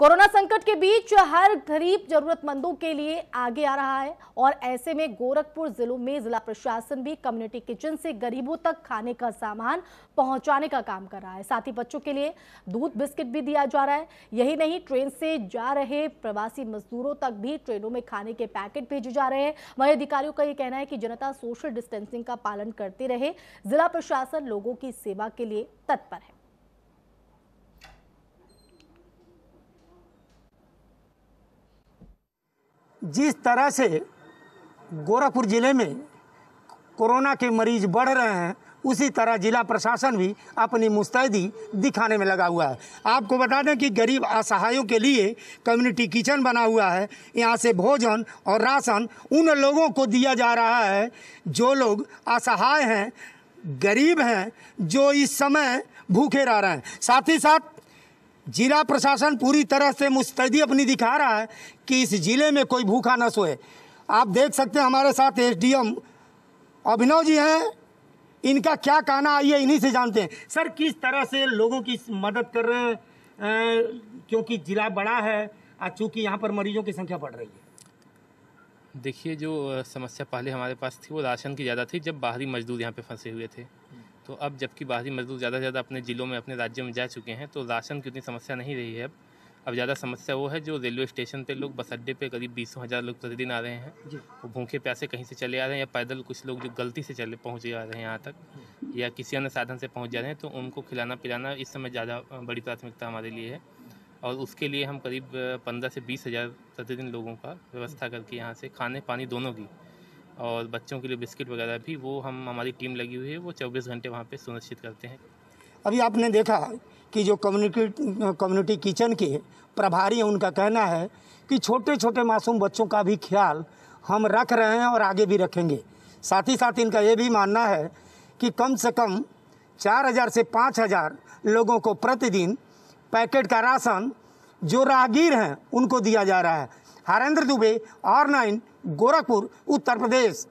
corona संकट के बीच हर गरीब जरूरतमंदों के लिए आगे आ रहा है और ऐसे में गोरखपुर जिलों में जिला प्रशासन भी कम्युनिटी किचन से गरीबों तक खाने का सामान पहुंचाने का काम कर रहा है साथ ही बच्चों के लिए दूध बिस्किट भी दिया जा रहा है यही नहीं ट्रेन से जा रहे प्रवासी मजदूरों तक भी ट्रेनों में खाने के पैकेट भेजे जा रहे हैं वहीं अधिकारियों का ये कहना है कि जनता सोशल डिस्टेंसिंग का पालन करते रहे जिला प्रशासन लोगों की सेवा के लिए तत्पर है जिस तरह से गोरखपुर ज़िले में कोरोना के मरीज बढ़ रहे हैं उसी तरह जिला प्रशासन भी अपनी मुस्तैदी दिखाने में लगा हुआ है आपको बता दें कि गरीब असहायों के लिए कम्युनिटी किचन बना हुआ है यहाँ से भोजन और राशन उन लोगों को दिया जा रहा है जो लोग असहाय हैं गरीब हैं जो इस समय भूखे रह रहे हैं साथ ही साथ जिला प्रशासन पूरी तरह से मुस्तैदी अपनी दिखा रहा है कि इस ज़िले में कोई भूखा न सोए आप देख सकते हैं हमारे साथ एसडीएम अभिनव जी हैं इनका क्या कहना आइए इन्हीं से जानते हैं सर किस तरह से लोगों की मदद कर रहे हैं क्योंकि ज़िला बड़ा है आज चूँकि यहाँ पर मरीजों की संख्या बढ़ रही है देखिए जो समस्या पहले हमारे पास थी वो राशन की ज़्यादा थी जब बाहरी मजदूर यहाँ पे फंसे हुए थे तो अब जबकि बाहरी मजदूर ज़्यादा से ज़्यादा अपने ज़िलों में अपने राज्यों में जा चुके हैं तो राशन की उतनी समस्या नहीं रही है अब अब ज़्यादा समस्या वो है जो रेलवे स्टेशन पे लोग बस अड्डे पे करीब बीसों हज़ार लोग प्रतिदिन आ रहे हैं वो भूखे प्यासे कहीं से चले आ रहे हैं या पैदल कुछ लोग जो गलती से चले पहुँच जा रहे हैं यहाँ तक या किसी अन्य साधन से पहुँच जा रहे हैं तो उनको खिलाना पिलाना इस समय ज़्यादा बड़ी प्राथमिकता हमारे लिए है और उसके लिए हम करीब पंद्रह से बीस हज़ार प्रतिदिन लोगों का व्यवस्था करके यहाँ से खाने पानी दोनों की और बच्चों के लिए बिस्किट वगैरह भी वो हम हमारी टीम लगी हुई है वो चौबीस घंटे वहाँ पर सुनिश्चित करते हैं अभी आपने देखा कि जो कम्युनिटी कम्युनिटी किचन के प्रभारी हैं उनका कहना है कि छोटे छोटे मासूम बच्चों का भी ख्याल हम रख रहे हैं और आगे भी रखेंगे साथ ही साथ इनका ये भी मानना है कि कम से कम चार हज़ार से पाँच हज़ार लोगों को प्रतिदिन पैकेट का राशन जो राहगीर हैं उनको दिया जा रहा है हरेंद्र दुबे आर नाइन गोरखपुर उत्तर प्रदेश